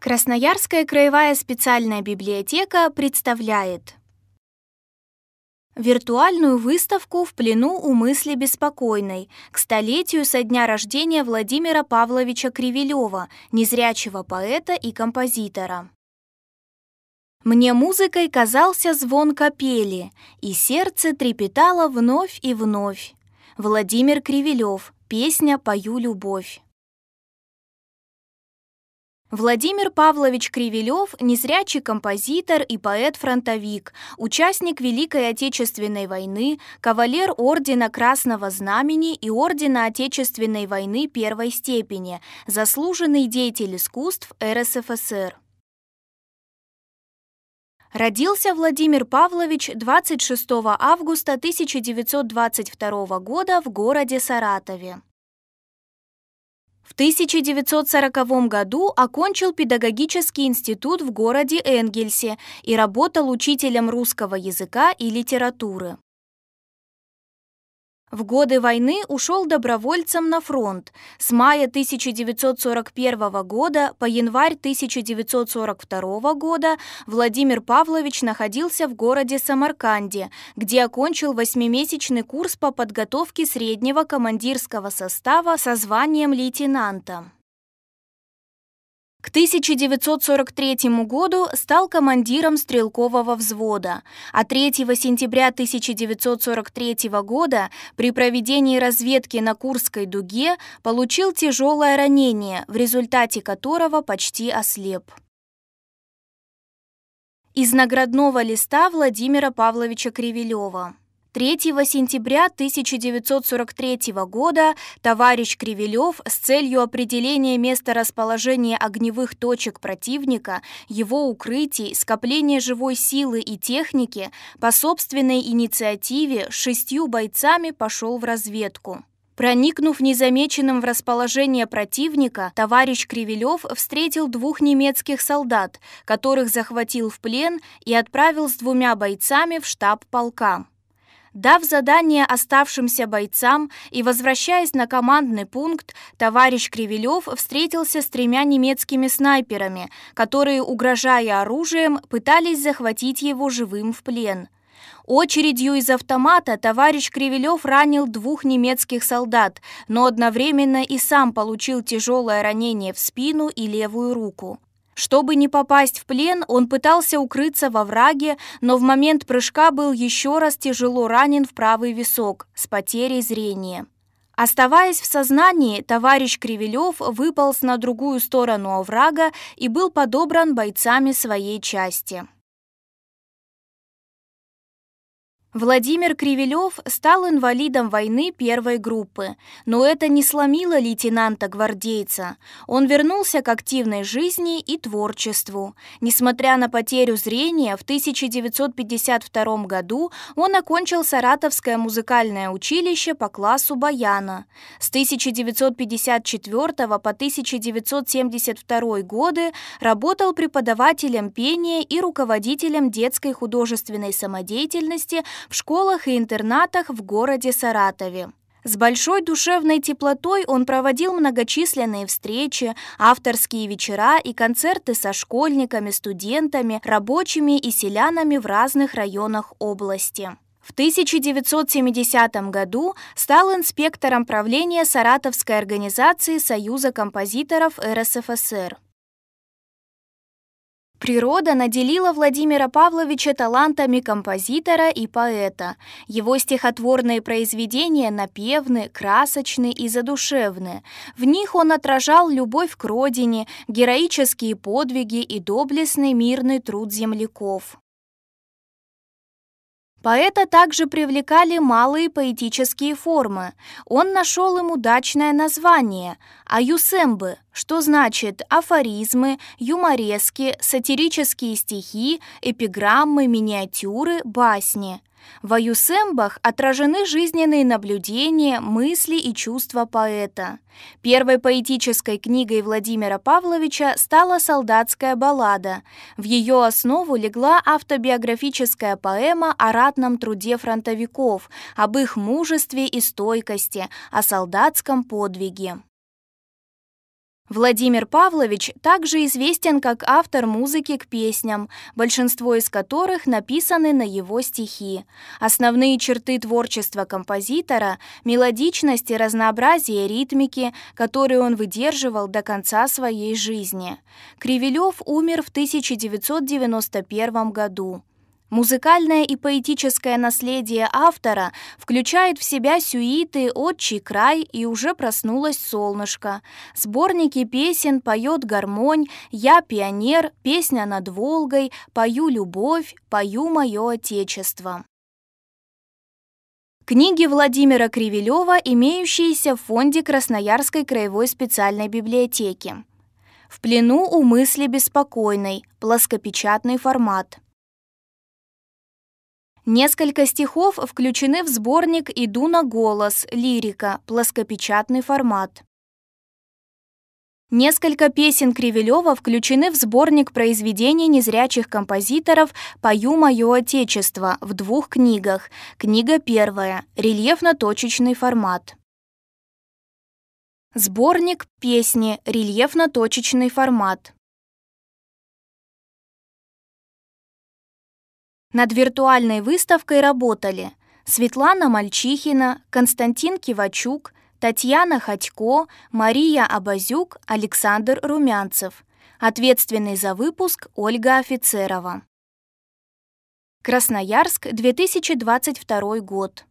Красноярская краевая специальная библиотека представляет Виртуальную выставку «В плену у мысли беспокойной» к столетию со дня рождения Владимира Павловича Кривилева, незрячего поэта и композитора. Мне музыкой казался звон капели, и сердце трепетало вновь и вновь. Владимир Кривилев, песня «Пою любовь». Владимир Павлович Кривилев – незрячий композитор и поэт-фронтовик, участник Великой Отечественной войны, кавалер Ордена Красного Знамени и Ордена Отечественной войны первой степени, заслуженный деятель искусств РСФСР. Родился Владимир Павлович 26 августа 1922 года в городе Саратове. В 1940 году окончил педагогический институт в городе Энгельсе и работал учителем русского языка и литературы. В годы войны ушел добровольцем на фронт с мая 1941 года по январь 1942 года Владимир Павлович находился в городе Самарканде, где окончил восьмимесячный курс по подготовке среднего командирского состава со званием лейтенанта. К 1943 году стал командиром стрелкового взвода, а 3 сентября 1943 года при проведении разведки на Курской дуге получил тяжелое ранение, в результате которого почти ослеп из наградного листа Владимира Павловича Кривилева. 3 сентября 1943 года товарищ Кривилев с целью определения места расположения огневых точек противника, его укрытий, скопления живой силы и техники по собственной инициативе с шестью бойцами пошел в разведку. Проникнув незамеченным в расположение противника, товарищ Кривилев встретил двух немецких солдат, которых захватил в плен и отправил с двумя бойцами в штаб полка. Дав задание оставшимся бойцам и возвращаясь на командный пункт, товарищ Кривилев встретился с тремя немецкими снайперами, которые, угрожая оружием, пытались захватить его живым в плен. Очередью из автомата товарищ Кривилев ранил двух немецких солдат, но одновременно и сам получил тяжелое ранение в спину и левую руку. Чтобы не попасть в плен, он пытался укрыться во враге, но в момент прыжка был еще раз тяжело ранен в правый висок с потерей зрения. Оставаясь в сознании, товарищ Кривилев выполз на другую сторону оврага и был подобран бойцами своей части. Владимир Кривилев стал инвалидом войны первой группы, но это не сломило лейтенанта-гвардейца. Он вернулся к активной жизни и творчеству. Несмотря на потерю зрения, в 1952 году он окончил Саратовское музыкальное училище по классу баяна. С 1954 по 1972 годы работал преподавателем пения и руководителем детской художественной самодеятельности – в школах и интернатах в городе Саратове. С большой душевной теплотой он проводил многочисленные встречи, авторские вечера и концерты со школьниками, студентами, рабочими и селянами в разных районах области. В 1970 году стал инспектором правления Саратовской организации Союза композиторов РСФСР. Природа наделила Владимира Павловича талантами композитора и поэта. Его стихотворные произведения напевны, красочны и задушевны. В них он отражал любовь к родине, героические подвиги и доблестный мирный труд земляков. Поэта также привлекали малые поэтические формы. Он нашел им удачное название – аюсембы, что значит афоризмы, юморески, сатирические стихи, эпиграммы, миниатюры, басни. В аюсембах отражены жизненные наблюдения, мысли и чувства поэта. Первой поэтической книгой Владимира Павловича стала «Солдатская баллада». В ее основу легла автобиографическая поэма о ратном труде фронтовиков, об их мужестве и стойкости, о солдатском подвиге. Владимир Павлович также известен как автор музыки к песням, большинство из которых написаны на его стихи. Основные черты творчества композитора – мелодичность и разнообразие ритмики, которые он выдерживал до конца своей жизни. Кривилев умер в 1991 году. Музыкальное и поэтическое наследие автора включает в себя сюиты «Отчий край» и «Уже проснулось солнышко». Сборники песен «Поет гармонь», «Я пионер», «Песня над Волгой», «Пою любовь», «Пою мое отечество». Книги Владимира Кривилева, имеющиеся в фонде Красноярской краевой специальной библиотеки. «В плену у мысли беспокойной», плоскопечатный формат – Несколько стихов включены в сборник «Иду на голос», лирика, плоскопечатный формат. Несколько песен Кривилева включены в сборник произведений незрячих композиторов «Пою мое отечество» в двух книгах. Книга первая. Рельефно-точечный формат. Сборник песни «Рельефно-точечный формат». Над виртуальной выставкой работали Светлана Мальчихина, Константин Кивачук, Татьяна Ходько, Мария Абазюк, Александр Румянцев. Ответственный за выпуск Ольга Офицерова. Красноярск, 2022 год.